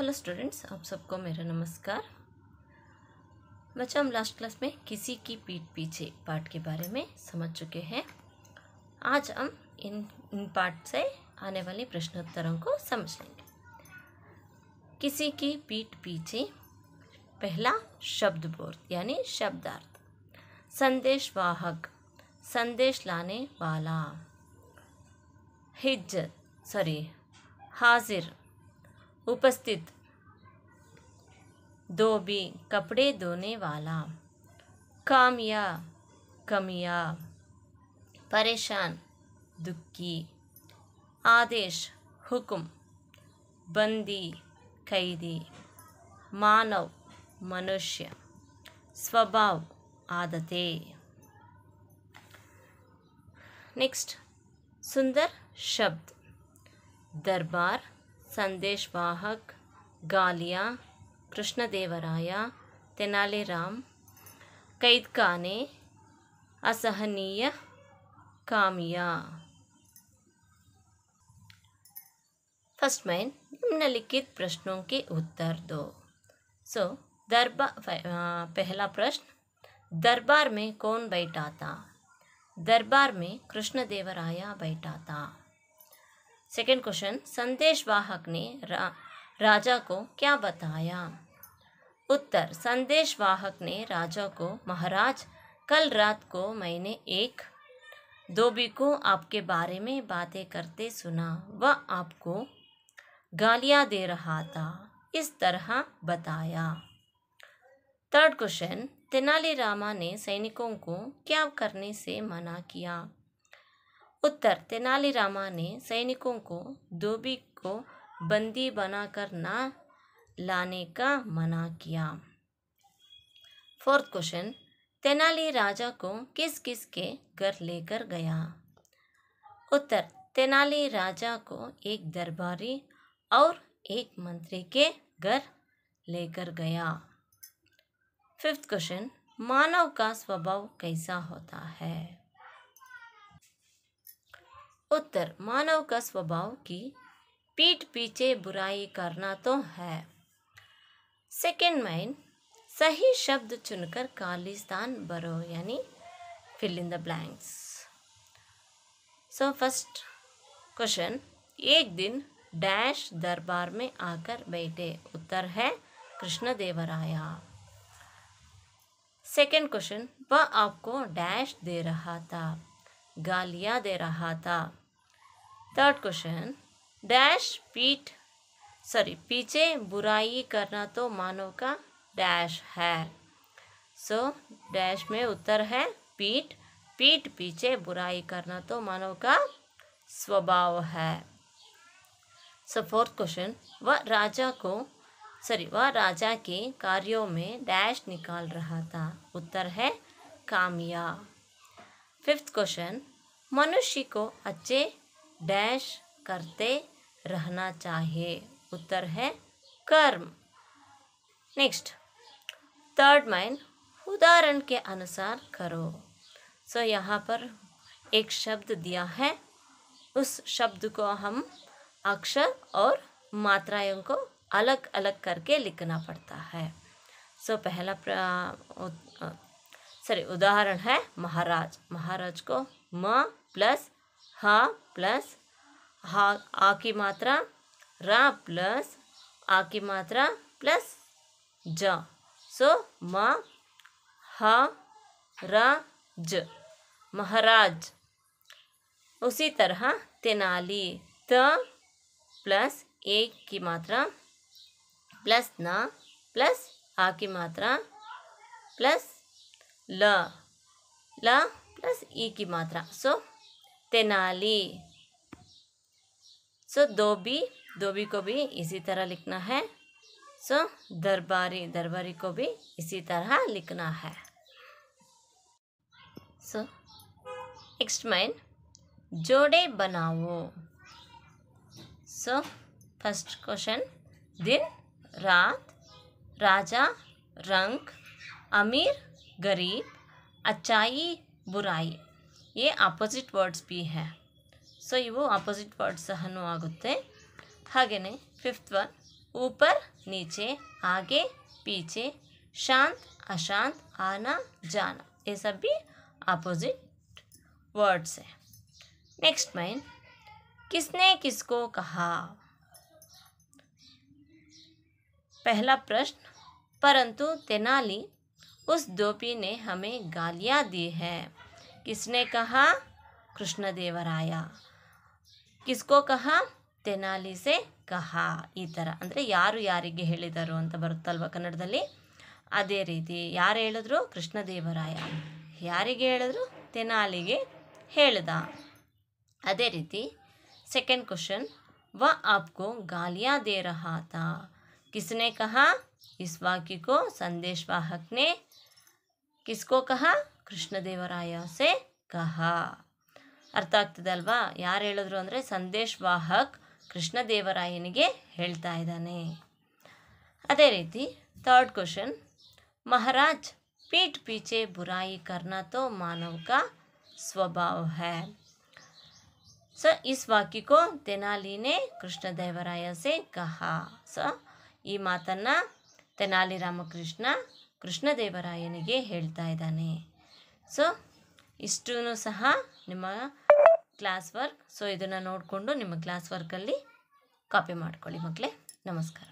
hello students आप सबको मेरा नमस्कार बच्चों हम लास्ट क्लास में किसी की पीठ पीछे पार्ट के बारे में समझ चुके हैं आज हम इन इन पार्ट से आने वाले प्रश्नोत्तरों को समझ लेंगे किसी की पीठ पीछे पहला शब्द बोर्ड यानी शब्दार्थ संदेश वाहक संदेश लाने वाला हिज्जत सॉरी हाजिर उपस्थित धोबी कपड़े धोने वाला कामया कमिया परेशान दुखी आदेश हुक्म बंदी कैदी मानव मनुष्य स्वभाव आदतें नेक्स्ट सुंदर शब्द दरबार संदेशवाहक गालिया कृष्णदेवराया तेनालीराम कैदखाने असहनीय कामिया फर्स्ट मैन निम्नलिखित प्रश्नों के उत्तर दो सो so, दरबार पहला प्रश्न दरबार में कौन बैठा था दरबार में कृष्णदेवराया बैठा था सेकेंड क्वेश्चन संदेश वाहक ने रा, राजा को क्या बताया उत्तर संदेश वाहक ने राजा को महाराज कल रात को मैंने एक धोबी को आपके बारे में बातें करते सुना वह आपको गालियां दे रहा था इस तरह बताया थर्ड क्वेश्चन तेनालीरामा ने सैनिकों को क्या करने से मना किया उत्तर तेनालीरामा ने सैनिकों को धोबी को बंदी बनाकर ना लाने का मना किया फोर्थ क्वेश्चन तेनाली राजा को किस किस के घर लेकर गया उत्तर तेनाली राजा को एक दरबारी और एक मंत्री के घर लेकर गया फिफ्थ क्वेश्चन मानव का स्वभाव कैसा होता है उत्तर मानव का स्वभाव की पीठ पीछे बुराई करना तो है सेकेंड माइन सही शब्द चुनकर खालिस्तान भरो यानी fill in the blanks so first question एक दिन डैश दरबार में आकर बैठे उत्तर है कृष्णदेवराया सेकेंड क्वेश्चन वह आपको डैश दे रहा था गालियाँ दे रहा था थर्ड क्वेश्चन डैश पीठ सॉरी पीछे बुराई करना तो मानव का डैश है सो so, डैश में उत्तर है पीठ पीठ पीछे बुराई करना तो मानव का स्वभाव है सो फोर्थ क्वेश्चन वह राजा को सॉरी वह राजा के कार्यों में डैश निकाल रहा था उत्तर है कामया फिफ्थ क्वेश्चन मनुष्य को अच्छे डैश करते रहना चाहिए उत्तर है कर्म नेक्स्ट थर्ड माइन उदाहरण के अनुसार करो सो so, यहाँ पर एक शब्द दिया है उस शब्द को हम अक्षर और मात्राओं को अलग अलग करके लिखना पड़ता है सो so, पहला सॉरी उदाहरण है महाराज महाराज को म प्लस हा प्लस हा आ की मात्रा रा प्लस आ की मात्रा प्लस ज सो म ह र ज महाराज उसी तरह तेनाली त प्लस ए की मात्रा प्लस न प्लस आ की मात्रा प्लस ल ल प्लस ई की मात्रा सो तेनाली सो धोबी धोबी को भी इसी तरह लिखना है सो दरबारी दरबारी को भी इसी तरह लिखना है सो नेक्स्ट माइन जोड़े बनाओ सो फर्स्ट क्वेश्चन दिन रात राजा रंग अमीर गरीब अच्छाई बुराई ये अपोजिट वर्ड्स भी है सो ಇವು आपोजिट वर्ड्स ಅನ್ನು आगते ಹಾಗೆಯೇ वन ऊपर नीचे आगे पीछे शांत अशांत आना जाना ये सब भी अपोजिट वर्ड्स है नेक्स्ट माइन किसने किसको कहा पहला प्रश्न परंतु तेनाली उस दोपी ने हमें गालियाँ दी है किसने कहा ಕೃಷ್ಣದೇವರಾಯ ಕಿಸ್ಕೋ ಕಹ ತೆನಾಲಿಸೆ ಕಹ ಈ ಥರ ಅಂದರೆ ಯಾರು ಯಾರಿಗೆ ಹೇಳಿದರು ಅಂತ ಬರುತ್ತಲ್ವ ಕನ್ನಡದಲ್ಲಿ ಅದೇ ರೀತಿ ಯಾರು ಹೇಳಿದ್ರು ಕೃಷ್ಣದೇವರಾಯ ಯಾರಿಗೆ ಹೇಳಿದ್ರು ತೆನಾಲಿಗೆ ಹೇಳ್ದ ಅದೇ ರೀತಿ ಸೆಕೆಂಡ್ ಕ್ವಶನ್ ವ ಆಪ್ಕೋ ಗಾಲಿಯಾ ದೇರ ಹಾತ ಕಿಸ್ನೆ ಕಹ ಇಸ್ ಸಂದೇಶ್ ಸಂದೇಶವಾಹಕ್ನೆ ಕಿಸ್ಕೋ ಕಹ ಕೃಷ್ಣದೇವರಾಯ ಸೆ ಕಹ ಅರ್ಥ ಆಗ್ತದೆ ಅಲ್ವಾ ಯಾರು ಹೇಳಿದ್ರು ಅಂದರೆ ಸಂದೇಶ್ ವಾಹಕ್ ಕೃಷ್ಣದೇವರಾಯನಿಗೆ ಹೇಳ್ತಾ ಇದ್ದಾನೆ ಅದೇ ರೀತಿ ಥರ್ಡ್ ಕ್ವಶನ್ ಮಹಾರಾಜ್ ಪೀಠ್ ಪೀಚೆ ಬುರಾಯಿ ಕರ್ನಾ ತೋ ಮಾನವ ಕಾ ಸ್ವಭಾವ ಹೈ ಸೊ ಇಸ್ ವಾಕ್ಯಕ್ಕೋ ತೆನಾಲಿನೇ ಕೃಷ್ಣದೇವರಾಯ ಸೆ ಕಹ ಸೊ ಈ ಮಾತನ್ನು ತೆನಾಲಿ ರಾಮಕೃಷ್ಣ ಕೃಷ್ಣದೇವರಾಯನಿಗೆ ಹೇಳ್ತಾ ಇದ್ದಾನೆ ಸೊ ಇಷ್ಟೂ ಸಹ ನಿಮ್ಮ ಕ್ಲಾಸ್ ವರ್ಕ್ ಸೊ ಇದನ್ನು ನೋಡಿಕೊಂಡು ನಿಮ್ಮ ಕ್ಲಾಸ್ ವರ್ಕಲ್ಲಿ ಕಾಪಿ ಮಾಡ್ಕೊಳ್ಳಿ ಮಕ್ಕಳೇ ನಮಸ್ಕಾರ